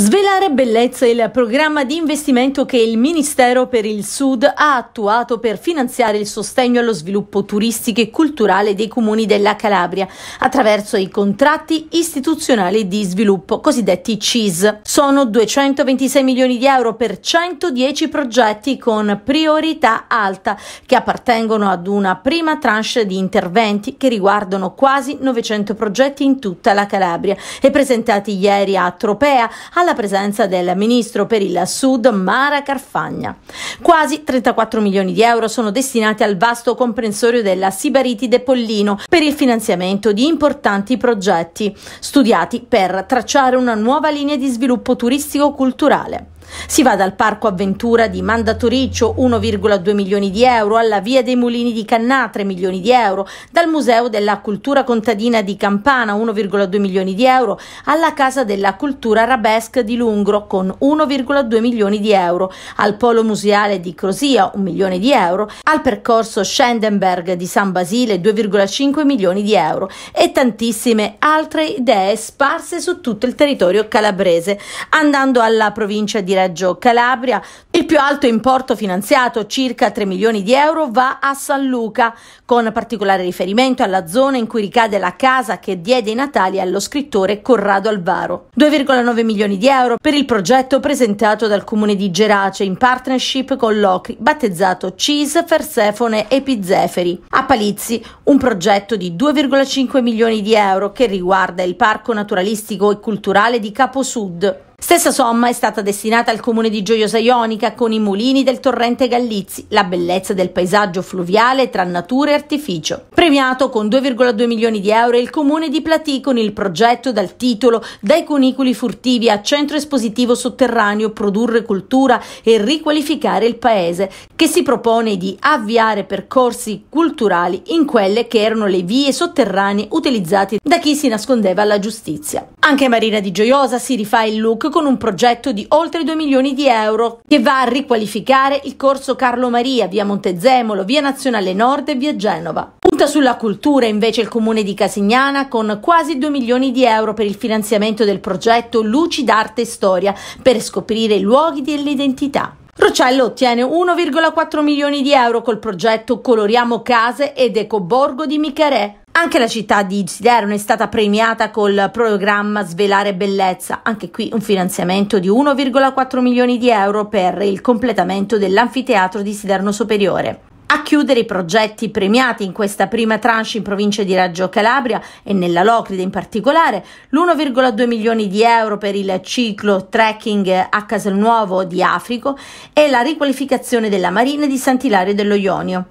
Svelare bellezza è il programma di investimento che il Ministero per il Sud ha attuato per finanziare il sostegno allo sviluppo turistico e culturale dei comuni della Calabria attraverso i contratti istituzionali di sviluppo, cosiddetti CIS. Sono 226 milioni di euro per 110 progetti con priorità alta che appartengono ad una prima tranche di interventi che riguardano quasi 900 progetti in tutta la Calabria e presentati ieri a Tropea alla alla presenza del ministro per il Sud Mara Carfagna. Quasi 34 milioni di euro sono destinati al vasto comprensorio della Sibariti de Pollino per il finanziamento di importanti progetti studiati per tracciare una nuova linea di sviluppo turistico-culturale. Si va dal Parco Avventura di Mandatoriccio 1,2 milioni di euro, alla Via dei Mulini di Cannà 3 milioni di euro, dal Museo della Cultura Contadina di Campana 1,2 milioni di euro, alla Casa della Cultura arabesca di Lungro con 1,2 milioni di euro, al Polo Museale di Crosia 1 milione di euro, al percorso Schendenberg di San Basile 2,5 milioni di euro e tantissime altre idee sparse su tutto il territorio calabrese, andando alla provincia di Reggio Calabria. Il più alto importo finanziato, circa 3 milioni di euro, va a San Luca, con particolare riferimento alla zona in cui ricade la casa che diede i natali allo scrittore Corrado Alvaro. 2,9 milioni di euro per il progetto presentato dal comune di Gerace in partnership con l'Ocri, battezzato CIS Fersefone Epizeferi. A Palizzi un progetto di 2,5 milioni di euro che riguarda il parco naturalistico e culturale di Caposud. Stessa somma è stata destinata al comune di Gioiosa Ionica con i mulini del torrente Gallizzi, la bellezza del paesaggio fluviale tra natura e artificio. Premiato con 2,2 milioni di euro il comune di Platì con il progetto dal titolo Dai cunicoli furtivi a centro espositivo sotterraneo produrre cultura e riqualificare il paese, che si propone di avviare percorsi culturali in quelle che erano le vie sotterranee utilizzate da chi si nascondeva alla giustizia. Anche Marina di Gioiosa si rifà il look con un progetto di oltre 2 milioni di euro che va a riqualificare il corso Carlo Maria, via Montezemolo, via Nazionale Nord e via Genova. Punta sulla cultura invece il comune di Casignana con quasi 2 milioni di euro per il finanziamento del progetto Luci d'arte e storia per scoprire i luoghi dell'identità. Rocello ottiene 1,4 milioni di euro col progetto Coloriamo case ed Ecoborgo di Micarè. Anche la città di Siderno è stata premiata col programma Svelare Bellezza, anche qui un finanziamento di 1,4 milioni di euro per il completamento dell'anfiteatro di Siderno Superiore. A chiudere i progetti premiati in questa prima tranche in provincia di Reggio Calabria e nella Locride in particolare, l'1,2 milioni di euro per il ciclo trekking a Casalnuovo di Africo e la riqualificazione della marina di Sant'Ilario dello Ionio.